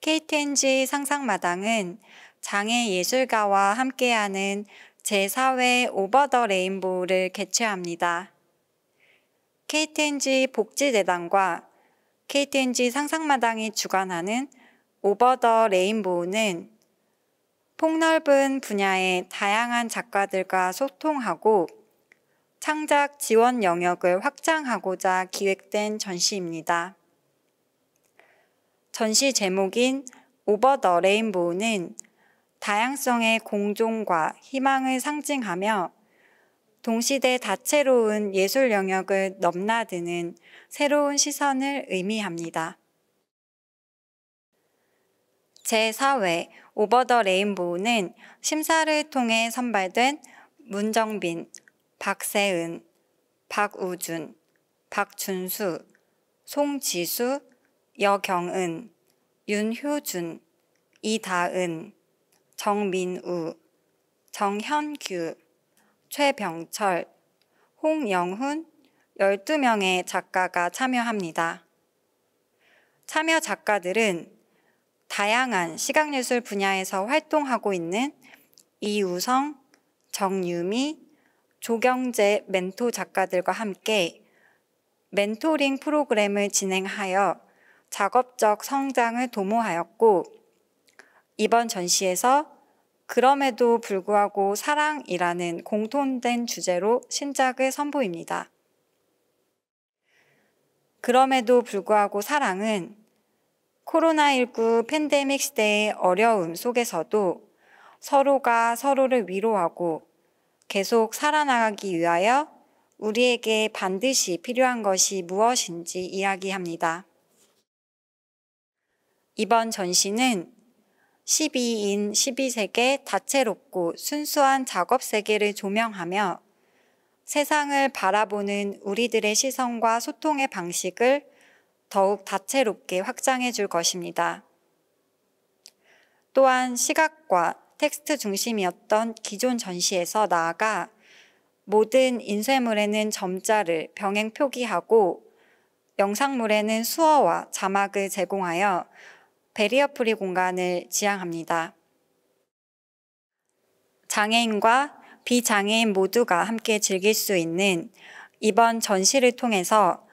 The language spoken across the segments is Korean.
KTNG 상상마당은 장애 예술가와 함께하는 제4회 오버 더 레인보우를 개최합니다. KTNG 복지재단과 KTNG 상상마당이 주관하는 오버 더 레인보우는 폭넓은 분야의 다양한 작가들과 소통하고 창작 지원 영역을 확장하고자 기획된 전시입니다. 전시 제목인 오버 더 레인보우는 다양성의 공존과 희망을 상징하며 동시대 다채로운 예술 영역을 넘나드는 새로운 시선을 의미합니다. 제4회 오버 더 레인보우는 심사를 통해 선발된 문정빈, 박세은, 박우준, 박준수, 송지수, 여경은, 윤효준, 이다은, 정민우, 정현규, 최병철, 홍영훈 12명의 작가가 참여합니다. 참여 작가들은 다양한 시각예술 분야에서 활동하고 있는 이우성, 정유미, 조경재 멘토 작가들과 함께 멘토링 프로그램을 진행하여 작업적 성장을 도모하였고 이번 전시에서 그럼에도 불구하고 사랑이라는 공통된 주제로 신작을 선보입니다. 그럼에도 불구하고 사랑은 코로나19 팬데믹 시대의 어려움 속에서도 서로가 서로를 위로하고 계속 살아나가기 위하여 우리에게 반드시 필요한 것이 무엇인지 이야기합니다. 이번 전시는 12인 12세계 다채롭고 순수한 작업 세계를 조명하며 세상을 바라보는 우리들의 시선과 소통의 방식을 더욱 다채롭게 확장해 줄 것입니다. 또한 시각과 텍스트 중심이었던 기존 전시에서 나아가 모든 인쇄물에는 점자를 병행 표기하고 영상물에는 수어와 자막을 제공하여 베리어 프리 공간을 지향합니다. 장애인과 비장애인 모두가 함께 즐길 수 있는 이번 전시를 통해서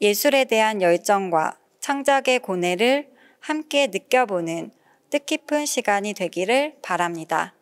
예술에 대한 열정과 창작의 고뇌를 함께 느껴보는 뜻깊은 시간이 되기를 바랍니다.